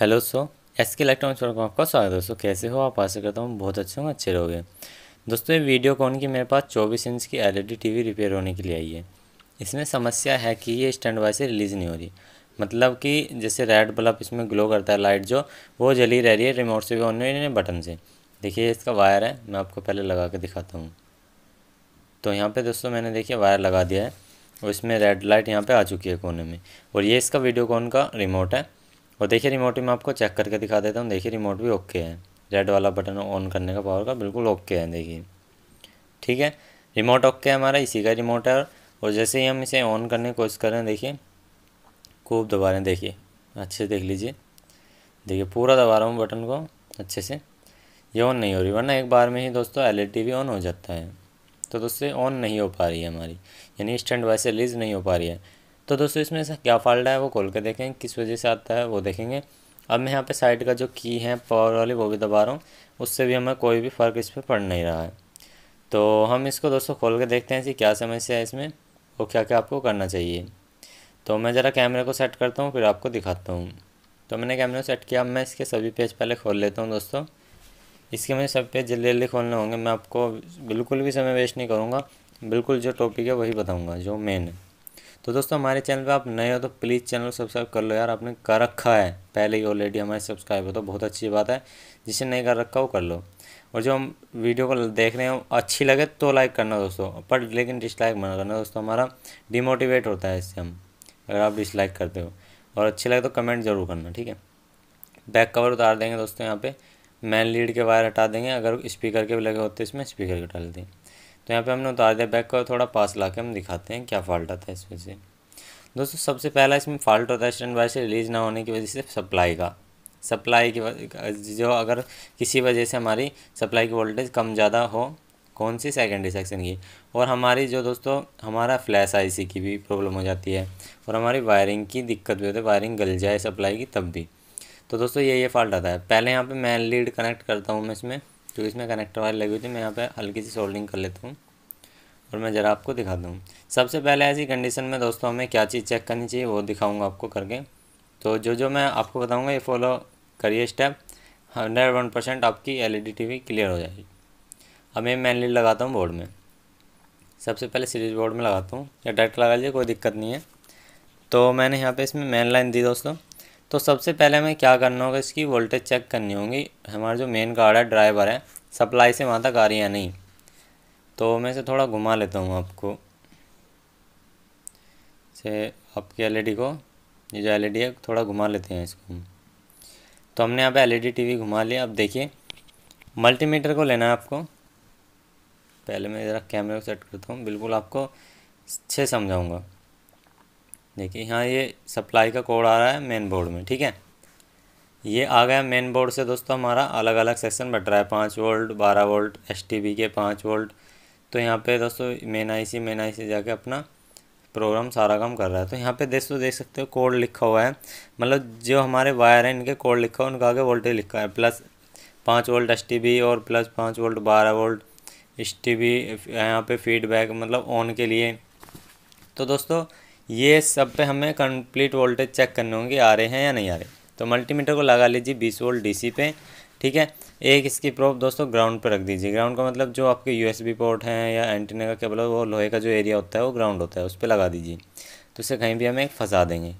hello so S K electronics पर आपका स्वागत है दोस्तों कैसे हो आप आशा करता हूँ बहुत अच्छे होंगे अच्छे रहोगे दोस्तों ये वीडियो कौन की मेरे पास 24 इंच की एलईडी टीवी रिपेयर होने के लिए आई है इसमें समस्या है कि ये स्टैंड वाइज से रिलीज़ नहीं हो रही मतलब कि जैसे रेड बल्ब इसमें ग्लो करता है लाइट जो वो जली रह रही है रिमोट से भी ऑन नहीं बटन से देखिए इसका वायर है मैं आपको पहले लगा के दिखाता हूँ तो यहाँ पर दोस्तों मैंने देखिए वायर लगा दिया है और इसमें रेड लाइट यहाँ पर आ चुकी है कोने में और ये इसका वीडियो कॉन का रिमोट है और देखिए रिमोट भी मैं आपको चेक करके दिखा देता हूँ देखिए रिमोट भी ओके है रेड वाला बटन ऑन करने का पावर का बिल्कुल ओके है देखिए ठीक है रिमोट ओके है हमारा इसी का रिमोट है और जैसे ही हम इसे ऑन करने की कोशिश कर रहे हैं देखिए खूब दबा रहे हैं देखिए अच्छे से देख लीजिए देखिए पूरा दबा रहा हूँ बटन को अच्छे से ये ऑन नहीं हो रही वरना एक बार में ही दोस्तों एल e भी ऑन हो जाता है तो दोस्तों ऑन नहीं हो पा रही है हमारी यानी स्टैंड वाइज रिलीज़ नहीं हो पा रही है तो दोस्तों इसमें से क्या फॉल्ट है वो खोल के देखें किस वजह से आता है वो देखेंगे अब मैं यहाँ पे साइड का जो की है पावर वाली वो भी दबा रहा हूँ उससे भी हमें कोई भी फ़र्क इस पर पड़ नहीं रहा है तो हम इसको दोस्तों खोल के देखते हैं कि क्या समस्या है इसमें और क्या क्या आपको करना चाहिए तो मैं ज़रा कैमरे को सेट करता हूँ फिर आपको दिखाता हूँ तो मैंने कैमरे को सेट किया मैं इसके सभी पेज पहले खोल लेता हूँ दोस्तों इसके मुझे सब पेज जल्दी जल्दी खोलने होंगे मैं आपको बिल्कुल भी समय वेस्ट नहीं करूँगा बिल्कुल जो टॉपिक है वही बताऊँगा जो मेन है तो दोस्तों हमारे चैनल पे आप नए हो तो प्लीज़ चैनल सब्सक्राइब कर लो यार आपने कर रखा है पहले ही ऑलरेडी हमारे सब्सक्राइब हो तो बहुत अच्छी बात है जिसे नहीं कर रखा वो कर लो और जो हम वीडियो को देख रहे हैं अच्छी लगे तो लाइक करना दोस्तों पर लेकिन डिसलाइक मना करना दोस्तों हमारा डिमोटिवेट होता है इससे हम अगर आप डिसलाइक करते हो और अच्छी लगे तो कमेंट ज़रूर करना ठीक है बैक कवर उतार देंगे दोस्तों यहाँ पे मैन लीड के वायर हटा देंगे अगर स्पीकर के भी लगे होते तो हैं इसमें स्पीकर के डाल देंगे तो यहाँ पे हमने उतार दिया बैक का थोड़ा पास ला के हम दिखाते हैं क्या फॉल्ट आता है इसमें से दोस्तों सबसे पहला इसमें फॉल्ट होता है स्टैंड बाय से रिलीज ना होने की वजह से सप्लाई का सप्लाई की जो अगर किसी वजह से हमारी सप्लाई की वोल्टेज कम ज़्यादा हो कौन सी सेकेंडरी सेक्शन की और हमारी जो दोस्तों हमारा फ्लैश आई की भी प्रॉब्लम हो जाती है और हमारी वायरिंग की दिक्कत भी होती है वायरिंग गल जाए सप्लाई की तब भी तो दोस्तों ये ये फॉल्ट आता है पहले यहाँ पे मैं लीड कनेक्ट करता हूँ मैं इसमें क्योंकि इसमें कनेक्टर वायर लगी हुई थी मैं यहाँ पे हल्की सी सोल्डिंग कर लेता हूँ और मैं ज़रा आपको दिखा दूँ सबसे पहले ऐसी कंडीशन में दोस्तों हमें क्या चीज़ चेक करनी चाहिए वो दिखाऊँगा आपको करके तो जो जो मैं आपको बताऊँगा ये फॉलो करिए स्टेप हंड्रेड वन परसेंट आपकी एल ई क्लियर हो जाएगी अब मैं मेनली लगाता हूँ बोर्ड में सबसे पहले सीरीज बोर्ड में लगाता हूँ या डायरेक्ट लगा लीजिए कोई दिक्कत नहीं है तो मैंने यहाँ पे इसमें मेन लाइन दी दोस्तों तो सबसे पहले हमें क्या करना होगा इसकी वोल्टेज चेक करनी होगी हमारा जो मेन कार्ड है ड्राइवर है सप्लाई से वहाँ तक आ रही है नहीं तो मैं इसे थोड़ा घुमा लेता हूँ आपको से आपकी एलईडी e को ये जो एलईडी e है थोड़ा घुमा लेते हैं इसको हम तो हमने यहाँ पे एलईडी टीवी e घुमा लिया अब देखिए मल्टीमीटर को लेना है आपको पहले मैं ज़रा कैमरे को सेट करता हूँ बिल्कुल आपको अच्छे समझाऊँगा देखिए यहाँ ये सप्लाई का कोड आ रहा है मेन बोर्ड में ठीक है ये आ गया मेन बोर्ड से दोस्तों हमारा अलग अलग सेक्शन बट रहा है पाँच वोल्ट बारह वोल्ट एस के पाँच वोल्ट तो यहाँ पे दोस्तों मेन आई सी मेन आई सी जाके अपना प्रोग्राम सारा काम कर रहा है तो यहाँ पे दोस्तों देख सकते हो कोड लिखा हुआ है मतलब जो हमारे वायर हैं इनके कोड लिखा है उनका आगे वोल्टेज लिखा है प्लस पाँच वोल्ट एस और प्लस पाँच वोल्ट बारह वोल्ट एस टी बी यहाँ पर फीडबैक मतलब ऑन के लिए तो दोस्तों ये सब पे हमें कंप्लीट वोल्टेज चेक करने होंगे आ रहे हैं या नहीं आ रहे तो मल्टीमीटर को लगा लीजिए बीस वोल्ट डीसी पे ठीक है एक इसकी प्रोप दोस्तों ग्राउंड पर रख दीजिए ग्राउंड का मतलब जो आपके बी पोर्ट हैं या एंटीना का केबल वो लोहे का जो एरिया होता है वो ग्राउंड होता है उस पर लगा दीजिए तो इसे कहीं भी हमें एक फंसा देंगे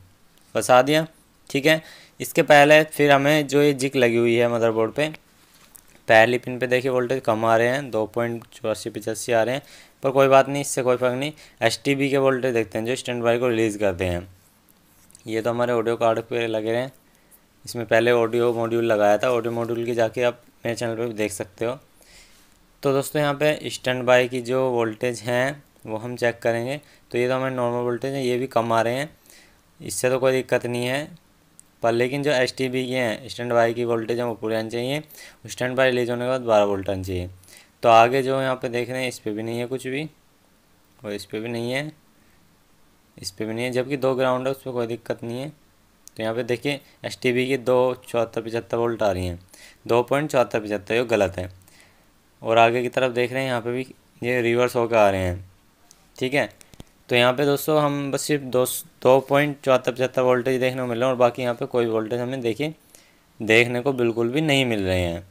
फंसा दिया ठीक है इसके पहले फिर हमें जो ये जिक लगी हुई है मदरबोर्ड पे पहली पिन पे देखिए वोल्टेज कम आ रहे हैं दो पॉइंट चौरासी पचासी आ रहे हैं पर कोई बात नहीं इससे कोई फर्क नहीं एस के वोल्टेज देखते हैं जो स्टैंड बाई को रिलीज़ करते हैं ये तो हमारे ऑडियो कार्ड पे लगे रहे हैं इसमें पहले ऑडियो मॉड्यूल लगाया था ऑडियो मॉड्यूल की जाके आप मेरे चैनल पर भी देख सकते हो तो दोस्तों यहाँ पे स्टैंड बाय की जो वोल्टेज हैं वो हम चेक करेंगे तो ये तो हमारे नॉर्मल वोल्टेज हैं ये भी कम आ रहे हैं इससे तो कोई दिक्कत नहीं है पर लेकिन जो एस टी बी के हैं स्टैंड बाई की वोल्टेज हैं वो पूरे आनी चाहिए स्टैंड बाय रिलीज होने के बाद बारह वोल्ट आनी चाहिए तो आगे जो यहाँ पर देख रहे हैं इस पर भी नहीं है कुछ भी और इस पर भी नहीं है इस पर भी नहीं है जबकि दो ग्राउंड है उस पर कोई दिक्कत नहीं है तो यहाँ पे देखिए एस टी बी की दो चौहत्तर पचहत्तर वोल्ट आ रही हैं दो पॉइंट चौहत्तर पचहत्तर ये गलत है और आगे की तरफ देख रहे हैं यहाँ पे भी ये रिवर्स होकर आ रहे हैं ठीक है तो यहाँ पे दोस्तों हम बस सिर्फ दो दो पॉइंट चौहत्तर पचहत्तर वोल्टेज देखने को मिल रहे हैं और बाकी यहाँ पे कोई वोल्टेज हमें देखिए देखने को बिल्कुल भी नहीं मिल रहे हैं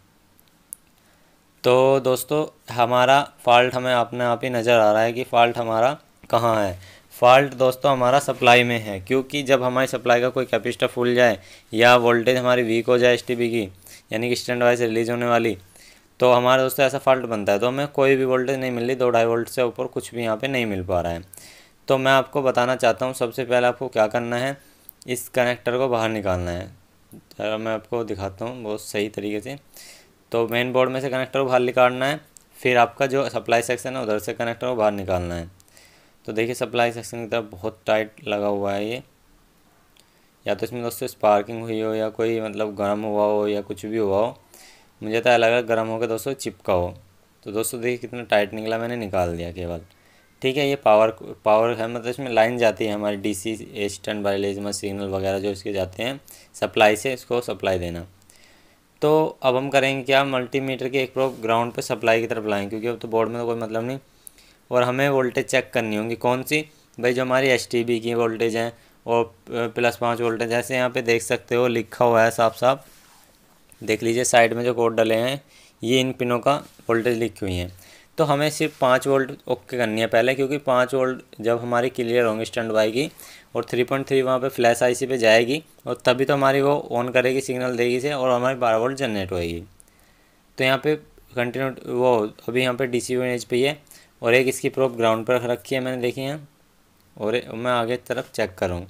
तो दोस्तों हमारा फॉल्ट हमें अपने आप ही नज़र आ रहा है कि फ़ॉल्ट हमारा कहाँ है फॉल्ट दोस्तों हमारा सप्लाई में है क्योंकि जब हमारी सप्लाई का कोई कैपेसिटर फूल जाए या वोल्टेज हमारी वीक हो जाए एस की यानी कि स्टैंड वाइज रिलीज होने वाली तो हमारे दोस्तों ऐसा फॉल्ट बनता है तो हमें कोई भी वोल्टेज नहीं मिल रही दो ढाई वोल्ट से ऊपर कुछ भी यहाँ पर नहीं मिल पा रहा है तो मैं आपको बताना चाहता हूँ सबसे पहले आपको क्या करना है इस कनेक्टर को बाहर निकालना है जरा मैं आपको दिखाता हूँ बहुत सही तरीके से तो मेन बोर्ड में से कनेक्टर को बाहर निकालना है फिर आपका जो सप्लाई सेक्शन है उधर से कनेक्टर को बाहर निकालना है तो देखिए सप्लाई सेक्शन की तरफ बहुत टाइट लगा हुआ है ये या तो इसमें दोस्तों स्पार्किंग हुई हो या कोई मतलब गर्म हुआ हो या कुछ भी हुआ हो मुझे तो अलग अलग गर्म होकर दोस्तों चिपका हो तो दोस्तों देखिए कितना टाइट निकला मैंने निकाल दिया केवल ठीक है ये पावर पावर है मतलब इसमें लाइन जाती है हमारी डीसी एस्टर्न बायलेजमा सिग्नल वगैरह जो इसके जाते हैं सप्लाई से इसको सप्लाई देना तो अब हम करेंगे क्या मल्टीमीटर के एक प्रोप ग्राउंड पे सप्लाई की तरफ लाएं क्योंकि अब तो बोर्ड में तो कोई मतलब नहीं और हमें वोल्टेज चेक करनी होगी कौन सी भाई जो हमारी एच की वोल्टेज हैं और प्लस पाँच वोल्टेज जैसे यहाँ पे देख सकते हो लिखा हुआ है साफ साफ देख लीजिए साइड में जो कोड डले हैं ये इन पिनों का वोल्टेज लिखी हुई है तो हमें सिर्फ पाँच वोल्ट ओके करनी है पहले क्योंकि पाँच वोल्ट जब हमारी क्लियर होंगी स्टैंड बाई की और थ्री पॉइंट थ्री वहाँ पर फ्लैश आई पे जाएगी और तभी तो हमारी वो ऑन करेगी सिग्नल देगी से और हमारी बारह वोल्ट जनरेट होएगी तो यहाँ पे कंटिन्यू वो अभी यहाँ पे डी सी एच ही है और एक इसकी प्रोप ग्राउंड पर रखी है मैंने देखी है और मैं आगे तरफ चेक करूँ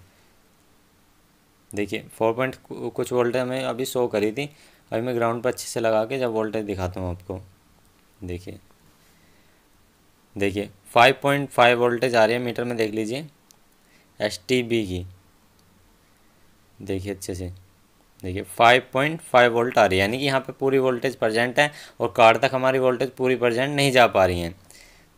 देखिए फोर पॉइंट कुछ वोल्टेज हमें अभी शो करी थी अभी मैं ग्राउंड पर अच्छे से लगा के जब वोल्टेज दिखाता हूँ आपको देखिए देखिए फाइव पॉइंट फाइव वोल्टेज आ रही है मीटर में देख लीजिए एस टी बी की देखिए अच्छे से देखिए फाइव पॉइंट फाइव वोल्ट आ रही है यानी कि यहाँ पे पूरी वोल्टेज प्रजेंट है और कार्ड तक हमारी वोल्टेज पूरी प्रजेंट नहीं जा पा रही है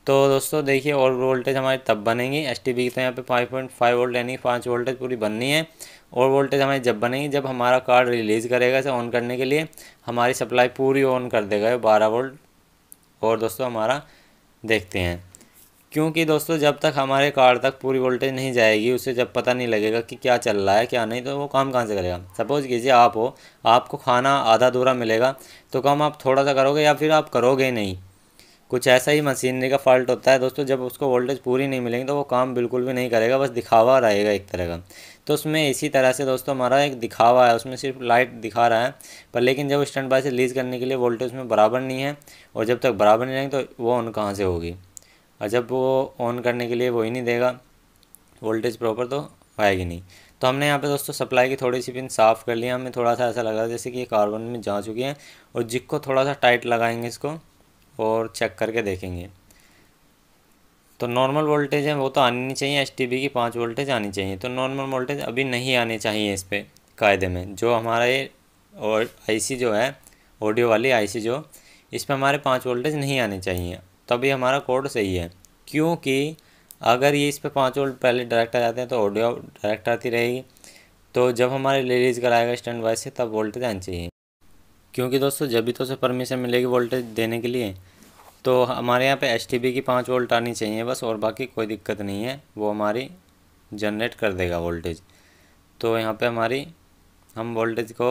तो दोस्तों देखिए और वोल्टेज हमारी तब बनेगी एस टी बी की तो यहाँ पे फाइव पॉइंट फाइव वोल्ट यानी पाँच वोल्टेज पूरी बननी है और वोल्टेज हमारी जब बनेगी जब हमारा कार्ड रिलीज़ करेगा इसे ऑन करने के लिए हमारी सप्लाई पूरी ऑन कर देगा बारह वोल्ट और दोस्तों हमारा देखते हैं क्योंकि दोस्तों जब तक हमारे कार्ड तक पूरी वोल्टेज नहीं जाएगी उसे जब पता नहीं लगेगा कि क्या चल रहा है क्या नहीं तो वो काम कहाँ से करेगा सपोज़ कीजिए आप हो आपको खाना आधा अधूरा मिलेगा तो काम आप थोड़ा सा करोगे या फिर आप करोगे नहीं कुछ ऐसा ही मशीनरी का फॉल्ट होता है दोस्तों जब उसको वोल्टेज पूरी नहीं मिलेगी तो वो काम बिल्कुल भी नहीं करेगा बस दिखावा रहेगा एक तरह का तो उसमें इसी तरह से दोस्तों हमारा एक दिखावा है उसमें सिर्फ लाइट दिखा रहा है पर लेकिन जब स्टैंड बाय से रिलीज़ करने के लिए वोल्टेज उसमें बराबर नहीं है और जब तक बराबर नहीं रहेंगे तो वो ऑन कहाँ से होगी और जब वो ऑन करने के लिए वही नहीं देगा वोल्टेज प्रॉपर तो आएगी नहीं तो हमने यहाँ पे दोस्तों सप्लाई की थोड़ी सी पिन साफ़ कर लिया हमें थोड़ा सा ऐसा लगा जैसे कि ये कार्बन में जा चुकी है और जिक को थोड़ा सा टाइट लगाएंगे इसको और चेक करके देखेंगे तो नॉर्मल वोल्टेज है वो तो आनी चाहिए एच की पाँच वोल्टेज आनी चाहिए तो नॉर्मल वोल्टेज अभी नहीं आने चाहिए इस पर कायदे में जो हमारे और आई जो है ऑडियो वाली आईसी जो इस पर हमारे पाँच वोल्टेज नहीं आने चाहिए तभी तो हमारा कोड सही है क्योंकि अगर ये इस पर पाँच वोल्ट पहले डायरेक्ट आ जाते हैं तो ऑडियो डायरेक्ट आती रहेगी तो जब हमारे लेडीज़ कराएगा स्टैंड वाइज से तब वोल्टेज आनी चाहिए क्योंकि दोस्तों जब भी तो उसे परमिशन मिलेगी वोल्टेज देने के लिए तो हमारे यहाँ पे एच की पाँच वोल्ट आनी चाहिए बस और बाकी कोई दिक्कत नहीं है वो हमारी जनरेट कर देगा वोल्टेज तो यहाँ पे हमारी हम वोल्टेज को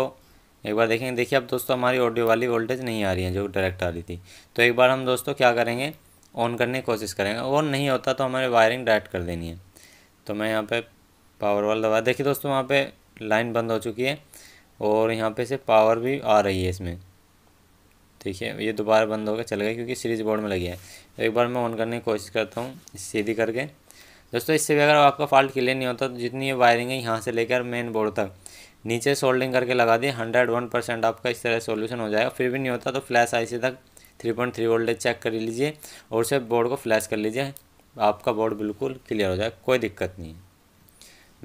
एक बार देखेंगे देखिए अब दोस्तों हमारी ऑडियो वाली वोल्टेज नहीं आ रही है जो डायरेक्ट आ रही थी तो एक बार हम दोस्तों क्या करेंगे ऑन करने की कोशिश करेंगे ऑन नहीं होता तो हमारे वायरिंग डायरेक्ट कर देनी है तो मैं यहाँ पर पावर वाल दबा देखिए दोस्तों वहाँ पर लाइन बंद हो चुकी है और यहाँ पे से पावर भी आ रही है इसमें ठीक है ये दोबारा बंद होकर चल गया क्योंकि सीरीज बोर्ड में लगी है तो एक बार मैं ऑन करने की कोशिश करता हूँ सीधी करके दोस्तों इससे भी अगर आपका फॉल्ट क्लियर नहीं होता तो जितनी ये वायरिंग है यहाँ से लेकर मेन बोर्ड तक नीचे सोल्डिंग करके लगा दी हंड्रेड वन परसेंट आपका इस तरह सोल्यूशन हो जाएगा फिर भी नहीं होता तो फ्लैश आईसी तक three point three voltage check कर लीजिए और उसे बोर्ड को फ्लैश कर लीजिए आपका बोर्ड बिल्कुल क्लियर हो जाए कोई दिक्कत नहीं है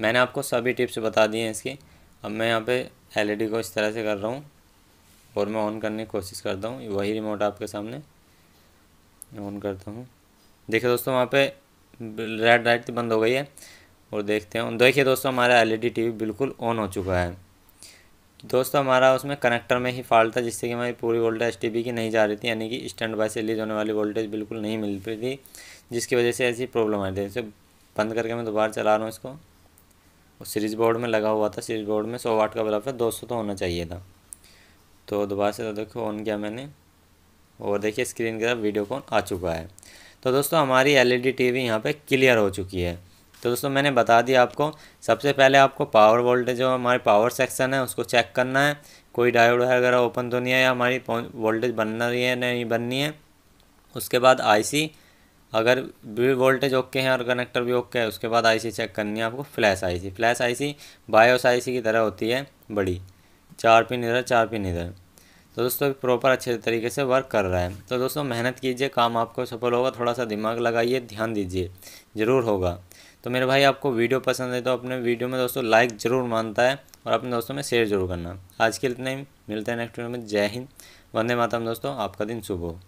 मैंने आपको सभी टिप्स बता दिए हैं इसकी अब मैं यहाँ पर एलईडी e को इस तरह से कर रहा हूँ और मैं ऑन करने की कोशिश करता हूँ वही रिमोट आपके सामने ऑन करता हूँ देखिए दोस्तों वहाँ पे रेड लाइट तो बंद हो गई है और देखते हैं देखिए दोस्तों हमारा एलईडी टीवी e बिल्कुल ऑन हो चुका है दोस्तों हमारा उसमें कनेक्टर में ही फॉल्ट था जिससे कि हमारी पूरी वोल्टेज टीवी की नहीं जा रही थी यानी कि स्टैंड बाय से रिलीज होने वाली वोल्टेज बिल्कुल नहीं मिल रही थी जिसकी वजह से ऐसी प्रॉब्लम आ रही थी इसे बंद करके मैं दोबारा चला रहा हूँ इसको और सीरीज बोर्ड में लगा हुआ था सीरीज बोर्ड में सौ वाट का बल्ब दो सौ तो होना चाहिए था तो दोबारा से तो देखो ऑन किया मैंने और देखिए स्क्रीन की तरफ वीडियो कॉन आ चुका है तो दोस्तों हमारी एलईडी टीवी e यहाँ पे क्लियर हो चुकी है तो दोस्तों मैंने बता दिया आपको सबसे पहले आपको पावर वोल्टेज जो हमारे पावर सेक्शन है उसको चेक करना है कोई डायोड वगैरह ओपन तो नहीं है या हमारी वोल्टेज बनना रही है नहीं बननी है उसके बाद आईसी अगर भी वोल्टेज ओके हैं और कनेक्टर भी ओके है उसके बाद आईसी चेक करनी है आपको flash IC flash IC BIOS IC की तरह होती है बड़ी चार पिन इधर चार पिन इधर तो दोस्तों प्रॉपर अच्छे तरीके से वर्क कर रहा है तो दोस्तों मेहनत कीजिए काम आपको सफल होगा थोड़ा सा दिमाग लगाइए ध्यान दीजिए ज़रूर होगा तो मेरे भाई आपको वीडियो पसंद है तो अपने वीडियो में दोस्तों लाइक ज़रूर मानता है और अपने दोस्तों में शेयर जरूर करना आज के लिए इतना ही मिलते हैं नेक्स्ट वीडियो में जय हिंद वंदे मातरम दोस्तों आपका दिन शुभ हो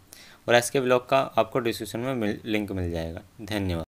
और एस के ब्लॉग का आपको डिस्क्रिप्शन में मिल, लिंक मिल जाएगा धन्यवाद